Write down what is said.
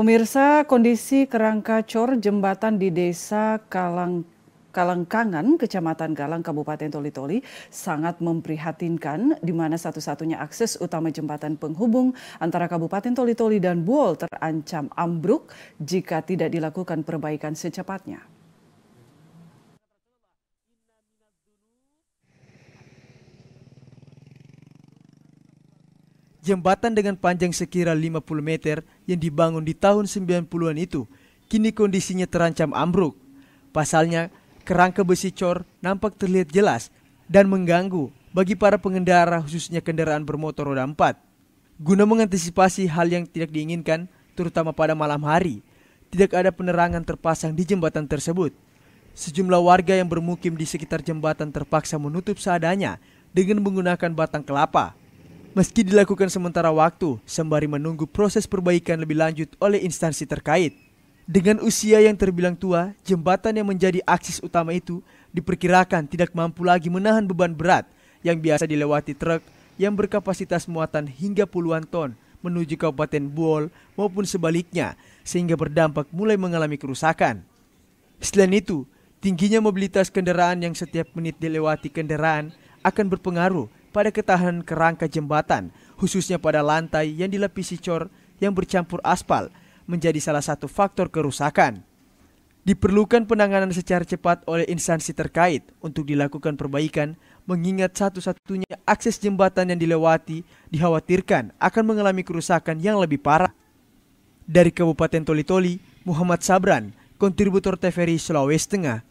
Pemirsa, kondisi kerangka cor jembatan di desa Kalang Kalangkangan, Kecamatan Galang, Kabupaten Toli-Toli, sangat memprihatinkan di mana satu-satunya akses utama jembatan penghubung antara Kabupaten Toli-Toli dan Buol terancam ambruk jika tidak dilakukan perbaikan secepatnya. Jembatan dengan panjang sekira 50 meter yang dibangun di tahun 90-an itu kini kondisinya terancam ambruk. Pasalnya, kerangka besi cor nampak terlihat jelas dan mengganggu bagi para pengendara khususnya kendaraan bermotor roda 4. Guna mengantisipasi hal yang tidak diinginkan, terutama pada malam hari, tidak ada penerangan terpasang di jembatan tersebut. Sejumlah warga yang bermukim di sekitar jembatan terpaksa menutup seadanya dengan menggunakan batang kelapa meski dilakukan sementara waktu sembari menunggu proses perbaikan lebih lanjut oleh instansi terkait. Dengan usia yang terbilang tua, jembatan yang menjadi akses utama itu diperkirakan tidak mampu lagi menahan beban berat yang biasa dilewati truk yang berkapasitas muatan hingga puluhan ton menuju Kabupaten Buol maupun sebaliknya sehingga berdampak mulai mengalami kerusakan. Selain itu, tingginya mobilitas kendaraan yang setiap menit dilewati kendaraan akan berpengaruh pada ketahanan kerangka jembatan, khususnya pada lantai yang dilapisi cor yang bercampur aspal, menjadi salah satu faktor kerusakan. Diperlukan penanganan secara cepat oleh instansi terkait untuk dilakukan perbaikan mengingat satu-satunya akses jembatan yang dilewati dikhawatirkan akan mengalami kerusakan yang lebih parah. Dari Kabupaten Toli-Toli, Muhammad Sabran, kontributor TVRI Sulawesi Tengah,